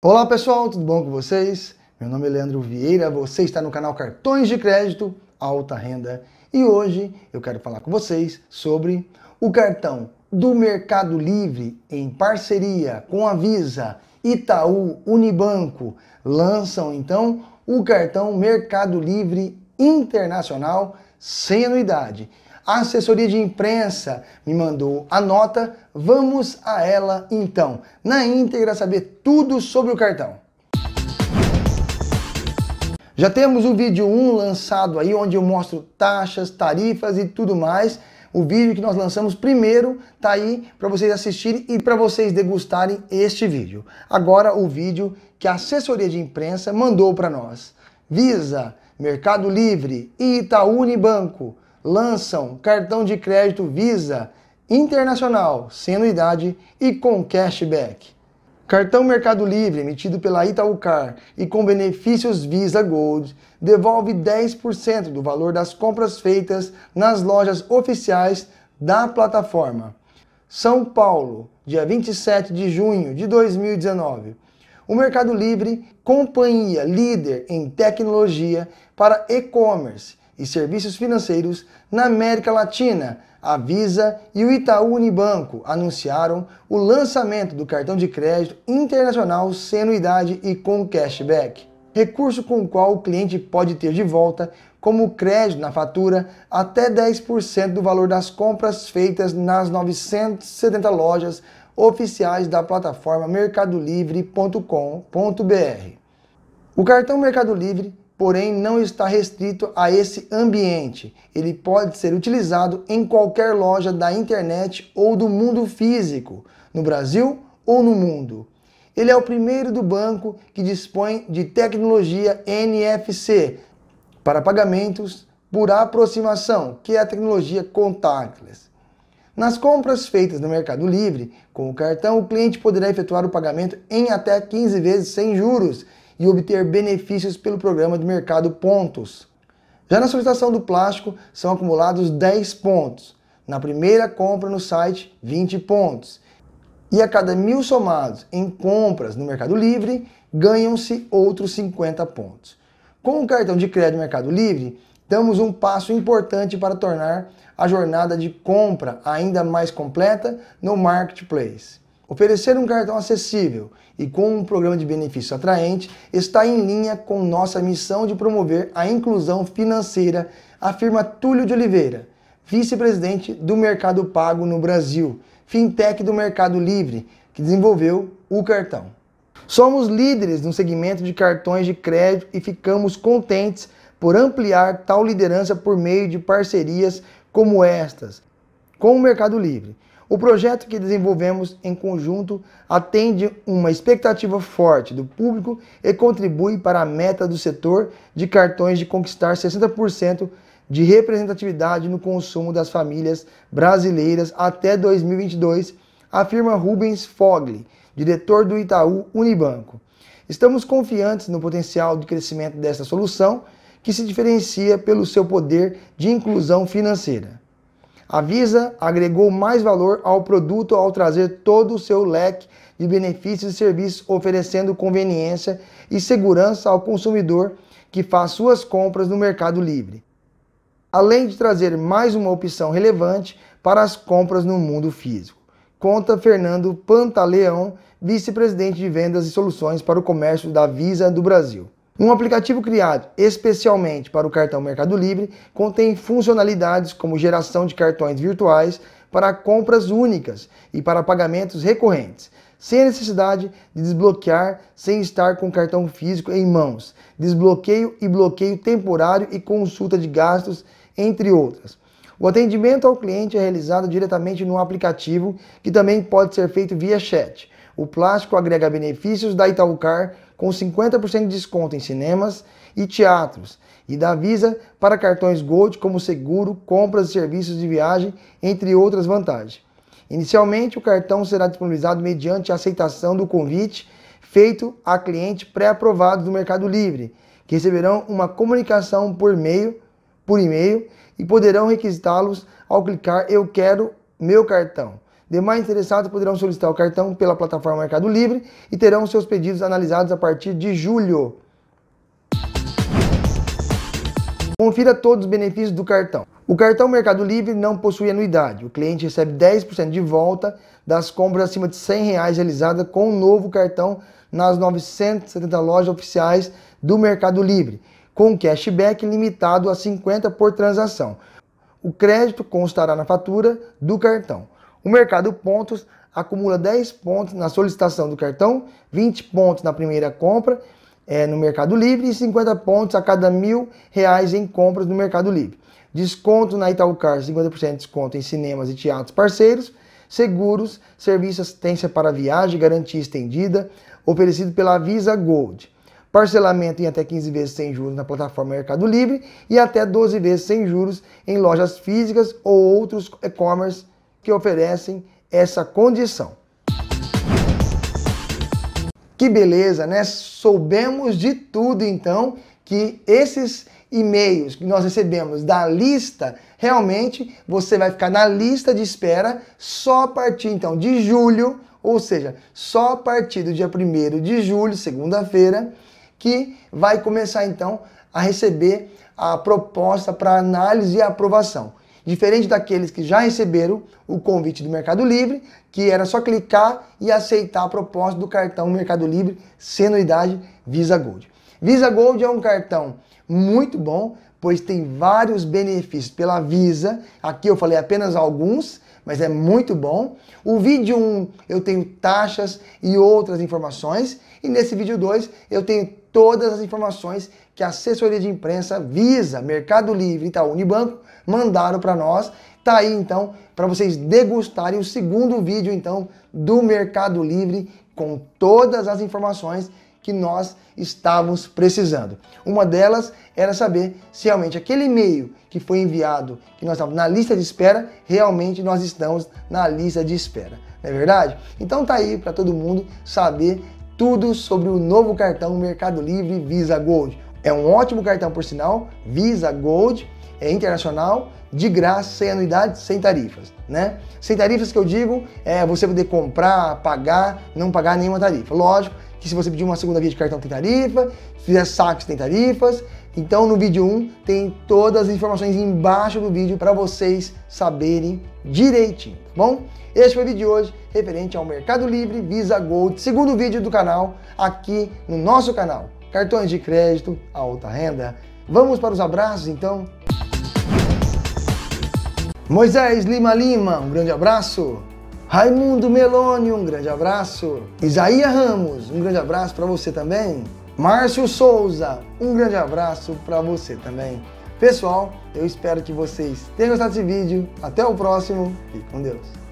Olá pessoal, tudo bom com vocês? Meu nome é Leandro Vieira, você está no canal Cartões de Crédito Alta Renda e hoje eu quero falar com vocês sobre o cartão do Mercado Livre em parceria com a Visa, Itaú, Unibanco lançam então o cartão Mercado Livre Internacional sem anuidade. A assessoria de imprensa me mandou a nota, vamos a ela então, na íntegra saber tudo sobre o cartão. Já temos o vídeo 1 lançado aí, onde eu mostro taxas, tarifas e tudo mais. O vídeo que nós lançamos primeiro tá aí para vocês assistirem e para vocês degustarem este vídeo. Agora o vídeo que a assessoria de imprensa mandou para nós. Visa, Mercado Livre e Itaú Unibanco lançam cartão de crédito Visa Internacional, sem anuidade e com cashback. Cartão Mercado Livre, emitido pela Itaúcar e com benefícios Visa Gold, devolve 10% do valor das compras feitas nas lojas oficiais da plataforma. São Paulo, dia 27 de junho de 2019. O Mercado Livre, companhia líder em tecnologia para e-commerce, e serviços financeiros na América Latina. A Visa e o Itaú Unibanco anunciaram o lançamento do cartão de crédito internacional sem anuidade e com cashback, recurso com o qual o cliente pode ter de volta como crédito na fatura até 10% do valor das compras feitas nas 970 lojas oficiais da plataforma mercadolivre.com.br. O cartão Mercado Livre porém não está restrito a esse ambiente. Ele pode ser utilizado em qualquer loja da internet ou do mundo físico, no Brasil ou no mundo. Ele é o primeiro do banco que dispõe de tecnologia NFC para pagamentos por aproximação, que é a tecnologia contactless. Nas compras feitas no Mercado Livre, com o cartão, o cliente poderá efetuar o pagamento em até 15 vezes sem juros e obter benefícios pelo programa de mercado pontos. Já na solicitação do plástico, são acumulados 10 pontos. Na primeira compra no site, 20 pontos. E a cada mil somados em compras no Mercado Livre, ganham-se outros 50 pontos. Com o cartão de crédito Mercado Livre, damos um passo importante para tornar a jornada de compra ainda mais completa no marketplace. Oferecer um cartão acessível e com um programa de benefício atraente está em linha com nossa missão de promover a inclusão financeira, afirma Túlio de Oliveira, vice-presidente do Mercado Pago no Brasil, fintech do Mercado Livre, que desenvolveu o cartão. Somos líderes no segmento de cartões de crédito e ficamos contentes por ampliar tal liderança por meio de parcerias como estas, com o Mercado Livre o projeto que desenvolvemos em conjunto atende uma expectativa forte do público e contribui para a meta do setor de cartões de conquistar 60% de representatividade no consumo das famílias brasileiras até 2022, afirma Rubens Fogli, diretor do Itaú Unibanco. Estamos confiantes no potencial de crescimento desta solução, que se diferencia pelo seu poder de inclusão financeira. A Visa agregou mais valor ao produto ao trazer todo o seu leque de benefícios e serviços, oferecendo conveniência e segurança ao consumidor que faz suas compras no Mercado Livre. Além de trazer mais uma opção relevante para as compras no mundo físico, conta Fernando Pantaleão, vice-presidente de vendas e soluções para o comércio da Visa do Brasil. Um aplicativo criado especialmente para o cartão Mercado Livre contém funcionalidades como geração de cartões virtuais para compras únicas e para pagamentos recorrentes, sem a necessidade de desbloquear sem estar com o cartão físico em mãos, desbloqueio e bloqueio temporário e consulta de gastos, entre outras. O atendimento ao cliente é realizado diretamente no aplicativo, que também pode ser feito via chat. O plástico agrega benefícios da Itaúcar com 50% de desconto em cinemas e teatros, e da Visa para cartões Gold como seguro, compras e serviços de viagem, entre outras vantagens. Inicialmente, o cartão será disponibilizado mediante a aceitação do convite feito a cliente pré-aprovado do Mercado Livre, que receberão uma comunicação por e-mail, por e-mail e poderão requisitá-los ao clicar eu quero meu cartão Demais interessados poderão solicitar o cartão pela plataforma Mercado Livre e terão seus pedidos analisados a partir de julho. Confira todos os benefícios do cartão. O cartão Mercado Livre não possui anuidade. O cliente recebe 10% de volta das compras acima de R$ 100 reais realizadas com o novo cartão nas 970 lojas oficiais do Mercado Livre, com cashback limitado a 50 por transação. O crédito constará na fatura do cartão. O mercado pontos acumula 10 pontos na solicitação do cartão, 20 pontos na primeira compra é, no Mercado Livre e 50 pontos a cada mil reais em compras no Mercado Livre. Desconto na Itaúcar, 50% de desconto em cinemas e teatros parceiros. Seguros, serviço assistência para viagem, garantia estendida, oferecido pela Visa Gold. Parcelamento em até 15 vezes sem juros na plataforma Mercado Livre e até 12 vezes sem juros em lojas físicas ou outros e-commerce que oferecem essa condição. Que beleza, né? Soubemos de tudo então que esses e-mails que nós recebemos da lista, realmente você vai ficar na lista de espera só a partir então de julho, ou seja, só a partir do dia 1 de julho, segunda-feira, que vai começar então a receber a proposta para análise e aprovação. Diferente daqueles que já receberam o convite do Mercado Livre, que era só clicar e aceitar a proposta do cartão Mercado Livre Senoridade Visa Gold. Visa Gold é um cartão muito bom, pois tem vários benefícios pela Visa. Aqui eu falei apenas alguns, mas é muito bom. O vídeo 1 eu tenho taxas e outras informações, e nesse vídeo 2 eu tenho todas as informações que a assessoria de imprensa Visa, Mercado Livre e Itaú Unibanco mandaram para nós. Tá aí então para vocês degustarem o segundo vídeo então do Mercado Livre com todas as informações que nós estávamos precisando. Uma delas era saber se realmente aquele e-mail que foi enviado, que nós estávamos na lista de espera, realmente nós estamos na lista de espera, não é verdade? Então tá aí para todo mundo saber tudo sobre o novo cartão Mercado Livre Visa Gold. É um ótimo cartão por sinal, Visa Gold é, internacional, de graça, sem anuidade, sem tarifas. Né? Sem tarifas que eu digo é você poder comprar, pagar, não pagar nenhuma tarifa. Lógico que se você pedir uma segunda via de cartão tem tarifa, se fizer saques tem tarifas. Então no vídeo 1 tem todas as informações embaixo do vídeo para vocês saberem direitinho, tá bom? Este foi o vídeo de hoje referente ao Mercado Livre Visa Gold, segundo vídeo do canal aqui no nosso canal. Cartões de crédito, alta renda. Vamos para os abraços então? Moisés Lima Lima, um grande abraço. Raimundo Meloni, um grande abraço. Isaías Ramos, um grande abraço para você também. Márcio Souza, um grande abraço para você também. Pessoal, eu espero que vocês tenham gostado desse vídeo. Até o próximo e com Deus.